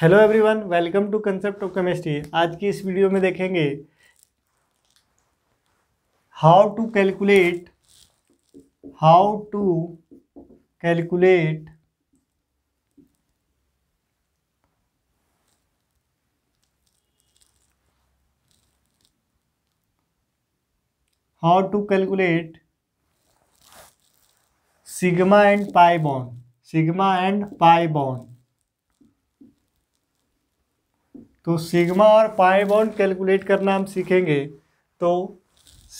hello everyone welcome to concept of chemistry आज की इस वीडियो में देखेंगे how to calculate how to calculate how to calculate sigma and pi bond sigma and pi bond तो sigma और pi bond calculate करना हम सीखेंगे तो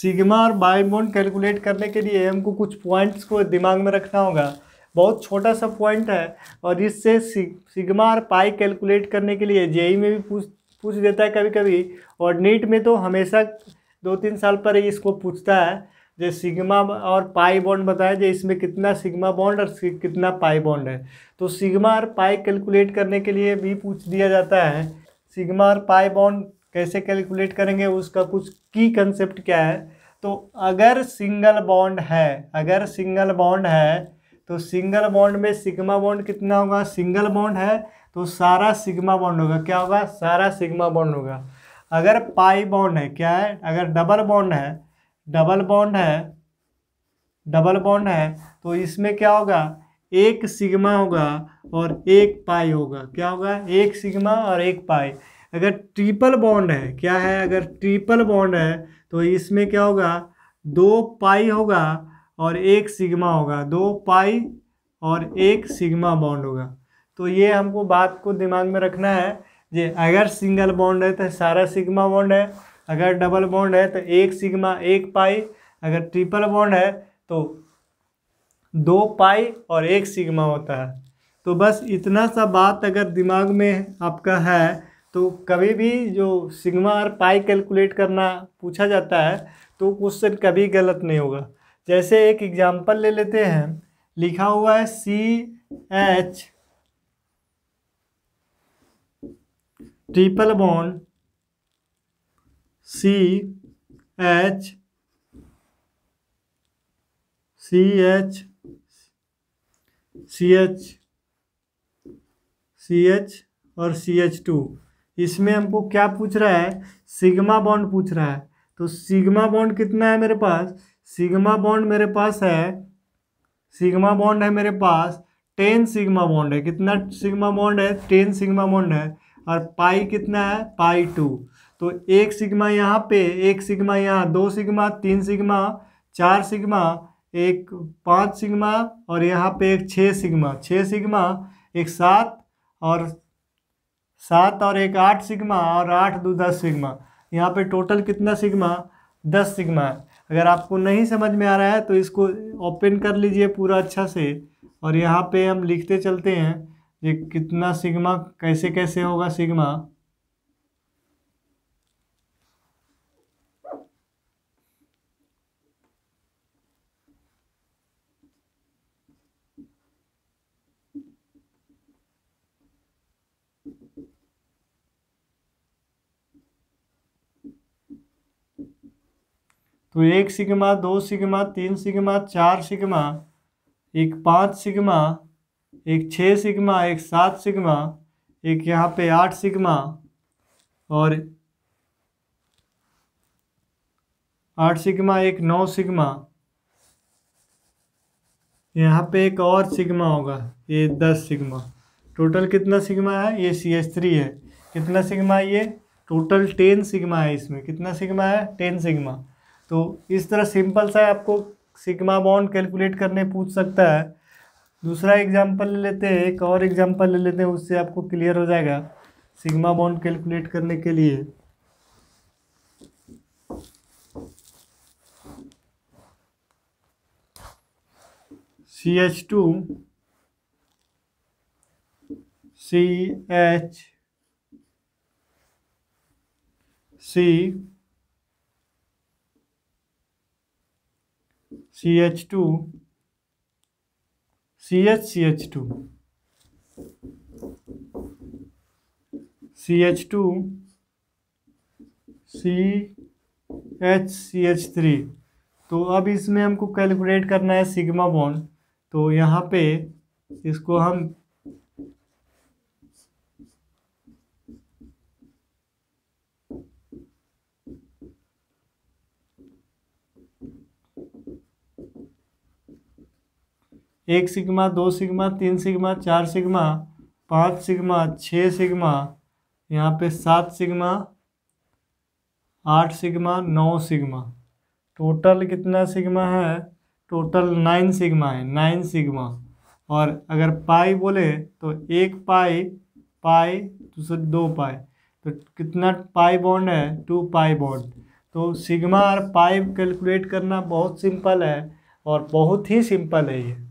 सिग्मा और बाई बॉन्ड कैलकुलेट करने के लिए हमको कुछ पॉइंट्स को दिमाग में रखना होगा बहुत छोटा सा पॉइंट है और इससे सिग्मा और पाई कैलकुलेट करने के लिए जेई e में भी पूछ पूछ देता है कभी कभी और नीट में तो हमेशा दो तीन साल पर ही इसको पूछता है जो सिग्मा और पाई बॉन्ड बताया जो इसमें कितना सिग्मा बॉन्ड और कितना पाई बॉन्ड है तो सिग्मा और पाई कैलकुलेट करने के लिए भी पूछ दिया जाता है सिग्मा और पाई बॉन्ड कैसे कैलकुलेट करेंगे उसका कुछ की कंसेप्ट क्या है तो अगर सिंगल बॉन्ड है अगर सिंगल बॉन्ड है तो सिंगल बॉन्ड में सिग्मा बॉन्ड कितना होगा सिंगल बॉन्ड है तो सारा सिग्मा बॉन्ड होगा क्या होगा सारा सिग्मा बॉन्ड होगा अगर पाई बॉन्ड है क्या है अगर डबल बॉन्ड है डबल बॉन्ड है डबल बॉन्ड है तो इसमें क्या होगा एक सिग्मा होगा और एक पाई होगा क्या होगा एक सिग्मा और एक पाई अगर ट्रिपल बॉन्ड है क्या है अगर ट्रिपल बॉन्ड है तो इसमें क्या होगा दो पाई होगा और एक सिग्मा होगा दो पाई और एक सिग्मा बॉन्ड होगा तो ये हमको बात को दिमाग में रखना है जे अगर सिंगल बॉन्ड है तो सारा सिग्मा बॉन्ड है अगर डबल बॉन्ड है तो एक सिग्मा एक पाई अगर ट्रिपल बॉन्ड है तो दो पाई और एक सिग्मा होता है तो बस इतना सा बात अगर दिमाग में आपका है तो कभी भी जो सिग्मा और पाई कैलकुलेट करना पूछा जाता है तो क्वेश्चन कभी गलत नहीं होगा जैसे एक एग्जांपल ले लेते हैं लिखा हुआ है C H triple bond C H C H C H C H और सी एच टू इसमें हमको क्या पूछ रहा है सिग्मा बॉन्ड पूछ रहा है तो सिग्मा बॉन्ड कितना है मेरे पास सिग्मा बॉन्ड मेरे पास है सिग्मा बॉन्ड है मेरे पास टेन सिग्मा बॉन्ड है कितना सिग्मा बॉन्ड है टेन सिग्मा बॉन्ड है और पाई कितना है पाई टू तो एक सिग्मा यहाँ पे एक सिग्मा यहाँ दो सिग्मा तीन सिग्मा चार सिग्मा एक पाँच सिग्मा और यहाँ पे एक छः सिग्मा छः सिग्मा एक सात और सात और एक आठ सिग्मा और आठ दो दस सिग्मा यहाँ पे टोटल कितना सिग्मा दस सिग्मा है अगर आपको नहीं समझ में आ रहा है तो इसको ओपन कर लीजिए पूरा अच्छा से और यहाँ पे हम लिखते चलते हैं ये कितना सिग्मा कैसे कैसे होगा सिग्मा तो एक सिग्मा दो सिग्मा तीन सिग्मा चार सिग्मा एक पाँच सिग्मा एक छः सिग्मा एक सात सिग्मा एक यहाँ पे आठ सिग्मा और आठ सिग्मा एक नौ सिग्मा यहाँ पे एक और सिग्मा होगा ये दस सिग्मा टोटल कितना सिग्मा है ये सी एच थ्री है कितना सिग्मा है ये टोटल टेन सिग्मा है इसमें कितना सिग्मा है टेन सिग्मा तो इस तरह सिंपल सा आपको सिग्मा बॉन्ड कैलकुलेट करने पूछ सकता है दूसरा एग्जाम्पल ले लेते हैं एक और एग्जाम्पल ले लेते हैं उससे आपको क्लियर हो जाएगा सिग्मा बॉन्ड कैलकुलेट करने के लिए C H two C H C C H two C H C H two C H two C H C H three तो अब इसमें हमको कैलकुलेट करना है सिग्मा बॉन्ड तो यहाँ पे इसको हम एक सिग्मा दो सिग्मा तीन सिग्मा चार सिग्मा पाँच सिग्मा छः सिग्मा यहाँ पे सात सिग्मा आठ सिग्मा नौ सिग्मा टोटल कितना सिग्मा है टोटल नाइन सिग्मा है नाइन सिग्मा और अगर पाई बोले तो एक पाई पाई दूसरे दो पाई तो कितना पाई बॉन्ड है टू पाई बॉन्ड तो सिग्मा और पाई कैलकुलेट करना बहुत सिंपल है और बहुत ही सिंपल है ये